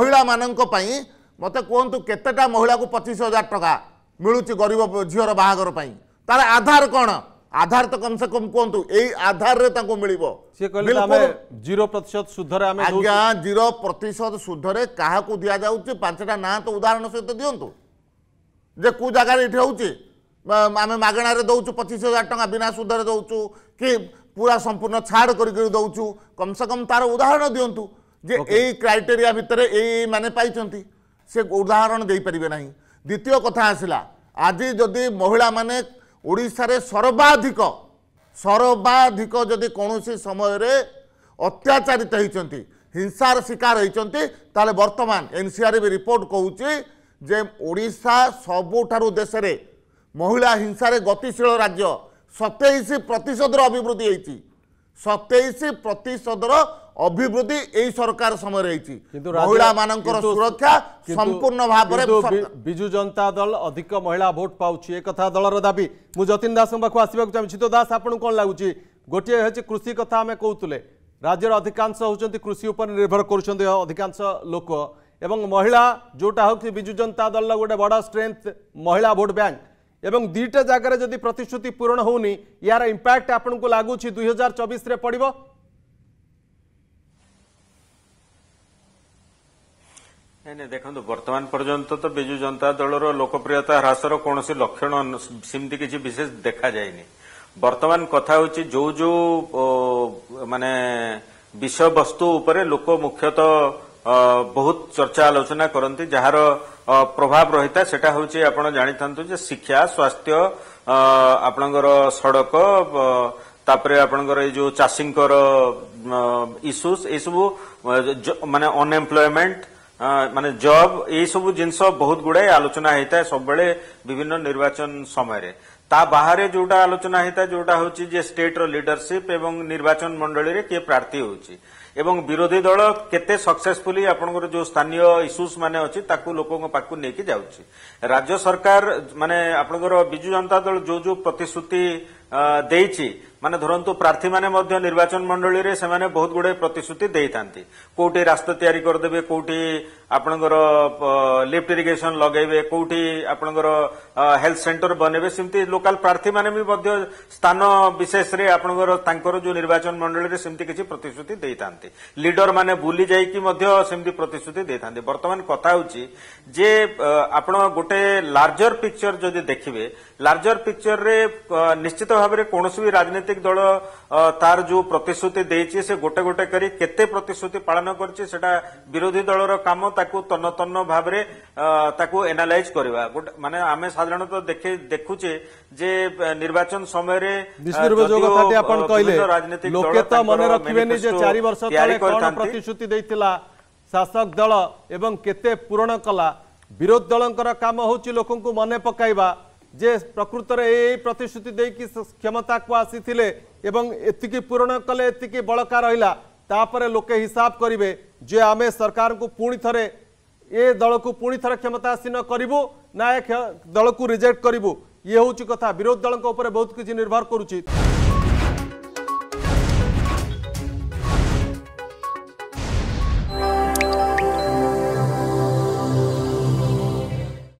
ମହିଳାମାନଙ୍କ ପାଇଁ ମୋତେ କୁହନ୍ତୁ କେତେଟା ମହିଳାକୁ ପଚିଶ ହଜାର ଟଙ୍କା ମିଳୁଛି ଗରିବ ଝିଅର ବାହାଘର ପାଇଁ ତାର ଆଧାର କ'ଣ ଆଧାର ତ କମ୍ ସେ କମ୍ କୁହନ୍ତୁ ଏଇ ଆଧାରରେ ତାଙ୍କୁ ମିଳିବ ସେ କହିଲେ ଜିରୋ ପ୍ରତିଶତ ସୁଧରେ ଆମେ ଆଜ୍ଞା ଜିରୋ ପ୍ରତିଶତ ସୁଧରେ କାହାକୁ ଦିଆଯାଉଛି ପାଞ୍ଚଟା ନାଁ ତ ଉଦାହରଣ ସହିତ ଦିଅନ୍ତୁ ଯେ କେଉଁ ଜାଗାରେ ଏଠି ହେଉଛି ଆମେ ମାଗଣାରେ ଦେଉଛୁ ପଚିଶ ହଜାର ଟଙ୍କା ବିନା ସୁଧରେ ଦେଉଛୁ କି ପୁରା ସମ୍ପୂର୍ଣ୍ଣ ଛାଡ଼ କରିକି ଦେଉଛୁ କମ୍ ସେ କମ୍ ତାର ଉଦାହରଣ ଦିଅନ୍ତୁ যে এই ক্রাইটেরিয়া ভিতরে এই মানে পাইছেন সে উদাহরণ দিয়ে না দ্বিতীয় কথা আসলা আজি যদি মহিলা মানে ওড়িশার সর্বাধিক সর্বাধিক যদি কৌশি সময়ের অত্যাচারিত হয়েছেন হিংসার শিকার হয়েছেন তাহলে বর্তমান এনসিআরবি রিপোর্ট কৌছি যে ওড়িশা সবুঠার দেশের মহিলা হিংসার গতিশীল রাজ্য সতেইশ প্রতিশতর অভিবৃদ্ধি হয়েছি সতেইশ প্রতিশতর অভিবৃদ্ধি এই সরকার সময় রয়েছে মহিলা মানকর সুরক্ষা সম্পূর্ণ ভাবে বিজু জনতা দল অধিক মহিলা ভোট পাউছি একথা দলর দাবি মু যতীন দাস পাখু আসবাক চাহুছি তো দাস আপনার কোণ লাগুছি গোটিয়ে হচ্ছে কৃষি কথা আমি কৌলে রাজ্যের অধিকাংশ হচ্ছেন কৃষি উপরে নির্ভর করছেন অধিকাংশ লোক এবং মহিলা যেটা হচ্ছে বিজু জনতা দলর গোটে বড় স্ট্রেংথ মহিলা ভোট ব্যাঙ্ক এবং দুইটা জায়গায় যদি প্রতিশ্রুতি পূরণ হোনি ইয়ার ইম্প্যাক্ট আপনার লাগুছি দুই হাজার চবিশে পড়ব ନାଇଁ ନାଇଁ ଦେଖନ୍ତୁ ବର୍ତ୍ତମାନ ପର୍ଯ୍ୟନ୍ତ ତ ବିଜୁ ଜନତା ଦଳର ଲୋକପ୍ରିୟତା ହ୍ରାସର କୌଣସି ଲକ୍ଷଣ ସେମିତି କିଛି ବିଶେଷ ଦେଖାଯାଇନି ବର୍ତ୍ତମାନ କଥା ହେଉଛି ଯୋଉ ଯୋଉ ମାନେ ବିଷୟବସ୍ତୁ ଉପରେ ଲୋକ ମୁଖ୍ୟତଃ ବହୁତ ଚର୍ଚ୍ଚା ଆଲୋଚନା କରନ୍ତି ଯାହାର ପ୍ରଭାବ ରହିଥାଏ ସେଟା ହେଉଛି ଆପଣ ଜାଣିଥାନ୍ତୁ ଯେ ଶିକ୍ଷା ସ୍ୱାସ୍ଥ୍ୟ ଆପଣଙ୍କର ସଡ଼କ ତାପରେ ଆପଣଙ୍କର ଏଇ ଯୋଉ ଚାଷୀଙ୍କର ଇସ୍ୟୁଜ୍ ଏସବୁ ମାନେ ଅନଏମ୍ପ୍ଲୟମେଣ୍ଟ মানে ଜବ୍ ଏଇସବୁ ଜିନିଷ ବହୁତ ଗୁଡ଼ାଏ ଆଲୋଚନା ହେଇଥାଏ ସବୁବେଳେ ବିଭିନ୍ନ ନିର୍ବାଚନ ସମୟରେ ତା ବାହାରେ ଯୋଉଟା ଆଲୋଚନା ହେଇଥାଏ ଯୋଉଟା ହେଉଛି ଯେ ଷ୍ଟେଟ୍ର ଲିଡରସିପ୍ ଏବଂ ନିର୍ବାଚନ ମଣ୍ଡଳୀରେ କିଏ ପ୍ରାର୍ଥୀ ହେଉଛି ଏବଂ ବିରୋଧୀ ଦଳ କେତେ ସକ୍ସେସଫୁଲି ଆପଣଙ୍କର ଯୋଉ ସ୍ଥାନୀୟ ଇସ୍ୟୁଜ୍ ମାନେ ଅଛି ତାକୁ ଲୋକଙ୍କ ପାଖକୁ ନେଇକି ଯାଉଛି ରାଜ୍ୟ ସରକାର ମାନେ ଆପଣଙ୍କର ବିଜୁ ଜନତା ଦଳ ଯୋଉ ଯୋଉ ପ୍ରତିଶ୍ରୁତି ଦେଇଛି ମାନେ ଧରନ୍ତୁ ପ୍ରାର୍ଥୀମାନେ ମଧ୍ୟ ନିର୍ବାଚନ ମଣ୍ଡଳୀରେ ସେମାନେ ବହୁତ ଗୁଡ଼ିଏ ପ୍ରତିଶ୍ରୁତି ଦେଇଥାନ୍ତି କୋଉଠି ରାସ୍ତା ତିଆରି କରିଦେବେ କୋଉଠି ଆପଣଙ୍କର ଲିଫ୍ଟ ଇରିଗେସନ ଲଗେଇବେ କୋଉଠି ଆପଣଙ୍କର ହେଲ୍ଥ ସେଣ୍ଟର ବନେଇବେ ସେମିତି ଲୋକାଲ ପ୍ରାର୍ଥୀମାନେ ବି ମଧ୍ୟ ସ୍ଥାନ ବିଶେଷରେ ଆପଣଙ୍କର ତାଙ୍କର ଯେଉଁ ନିର୍ବାଚନ ମଣ୍ଡଳୀରେ ସେମିତି କିଛି ପ୍ରତିଶ୍ରୁତି ଦେଇଥାନ୍ତି ଲିଡରମାନେ ବୁଲି ଯାଇକି ମଧ୍ୟ ସେମିତି ପ୍ରତିଶ୍ରୁତି ଦେଇଥାନ୍ତି ବର୍ତ୍ତମାନ କଥା ହେଉଛି ଯେ ଆପଣ ଗୋଟେ ଲାର୍ଜର ପିକ୍ଚର ଯଦି ଦେଖିବେ ଲାର୍ଜର ପିକ୍ଚରରେ ନିଶ୍ଚିତ ଭାବରେ କୌଣସି ବି ରାଜନୈତିକ ଦଳ ତାର ଯେଉଁ ପ୍ରତିଶ୍ରୁତି ଦେଇଛି ସେ ଗୋଟେ ଗୋଟେ କରି କେତେ ପ୍ରତିଶ୍ରୁତି ପାଳନ କରିଛି ସେଟା ବିରୋଧୀ ଦଳର କାମ ତା ତାକୁ ତନ୍ନ ତନ୍ନ ଭାବରେ ତାକୁ ଏନାଲାଇଜ କରିବା ମାନେ ଆମେ ସାଧାରଣତଃ ଦେଖୁଛେ ଯେ ନିର୍ବାଚନ ସମୟରେ ରାଜନୈତିକ ଲୋକେ ତ ମନେ ରଖିବେନି ଯେ ଚାରି ବର୍ଷ ତଳେ କଣ ପ୍ରତିଶ୍ରୁତି ଦେଇଥିଲା ଶାସକ ଦଳ ଏବଂ କେତେ ପୂରଣ କଲା ବିରୋଧୀ ଦଳଙ୍କର କାମ ହେଉଛି ଲୋକଙ୍କୁ ମନେ ପକାଇବା ଯେ ପ୍ରକୃତରେ ଏଇ ପ୍ରତିଶ୍ରୁତି ଦେଇକି କ୍ଷମତାକୁ ଆସିଥିଲେ ଏବଂ ଏତିକି ପୂରଣ କଲେ ଏତିକି ବଳକା ରହିଲା ତାପରେ ଲୋକେ ହିସାବ କରିବେ जे आम सरकार को पुणी थे ये दल को पुणी थे क्षमतासीन करूँ ना ए दल को रिजेक्ट करूँ ये हूँ कथा विरोध दल बहुत किसी निर्भर करुच्छी